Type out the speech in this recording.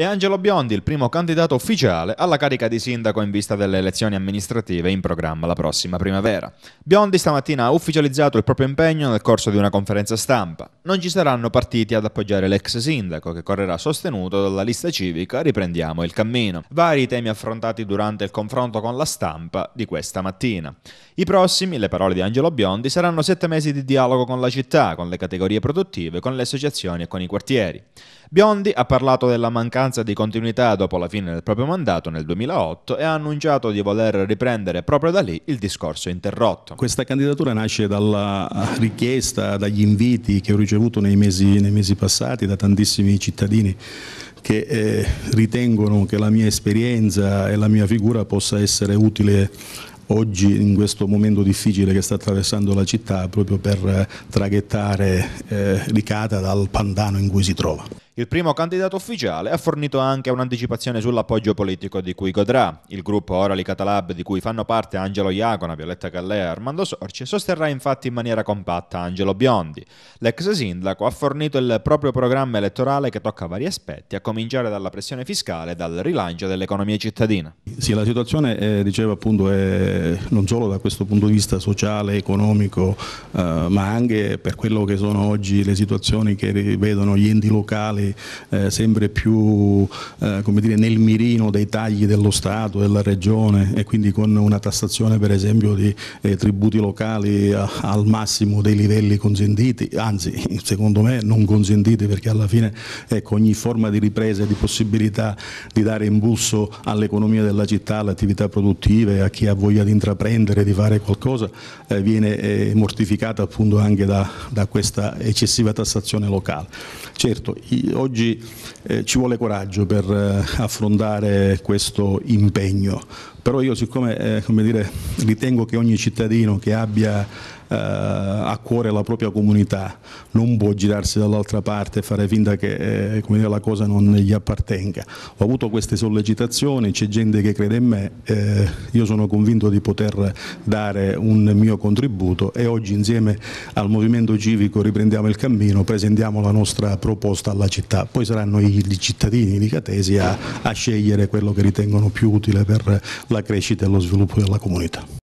e Angelo Biondi il primo candidato ufficiale alla carica di sindaco in vista delle elezioni amministrative in programma la prossima primavera. Biondi stamattina ha ufficializzato il proprio impegno nel corso di una conferenza stampa. Non ci saranno partiti ad appoggiare l'ex sindaco, che correrà sostenuto dalla lista civica Riprendiamo il cammino. Vari temi affrontati durante il confronto con la stampa di questa mattina. I prossimi, le parole di Angelo Biondi, saranno sette mesi di dialogo con la città, con le categorie produttive, con le associazioni e con i quartieri. Biondi ha parlato della mancanza di continuità dopo la fine del proprio mandato nel 2008 e ha annunciato di voler riprendere proprio da lì il discorso interrotto. Questa candidatura nasce dalla eh, richiesta, dagli inviti che ho ricevuto nei mesi, nei mesi passati da tantissimi cittadini che eh, ritengono che la mia esperienza e la mia figura possa essere utile oggi in questo momento difficile che sta attraversando la città proprio per eh, traghettare eh, Ricata dal pandano in cui si trova. Il primo candidato ufficiale ha fornito anche un'anticipazione sull'appoggio politico di cui godrà. Il gruppo Orali Catalab, di cui fanno parte Angelo Iacona, Violetta Gallea e Armando Sorci, sosterrà infatti in maniera compatta Angelo Biondi. L'ex sindaco ha fornito il proprio programma elettorale che tocca vari aspetti, a cominciare dalla pressione fiscale e dal rilancio dell'economia cittadina. Sì, la situazione, eh, dicevo appunto, è non solo da questo punto di vista sociale, economico, eh, ma anche per quello che sono oggi le situazioni che vedono gli enti locali eh, sempre più eh, dire, nel mirino dei tagli dello Stato, della Regione e quindi con una tassazione per esempio di eh, tributi locali a, al massimo dei livelli consentiti, anzi secondo me non consentiti perché alla fine ecco, ogni forma di ripresa e di possibilità di dare impulso all'economia della città, alle attività produttive, a chi ha voglia di intraprendere, di fare qualcosa, eh, viene eh, mortificata appunto anche da, da questa eccessiva tassazione locale. Certo, oggi eh, ci vuole coraggio per eh, affrontare questo impegno, però io siccome eh, dire, ritengo che ogni cittadino che abbia eh, a cuore la propria comunità non può girarsi dall'altra parte e fare finta che eh, dire, la cosa non gli appartenga. Ho avuto queste sollecitazioni, c'è gente che crede in me, eh, io sono convinto di poter dare un mio contributo e oggi insieme al Movimento Civico riprendiamo il cammino, presentiamo la nostra proposta alla città, poi saranno i, i cittadini di Catesi a, a scegliere quello che ritengono più utile per la la creștit în dezvoltare la comunitate.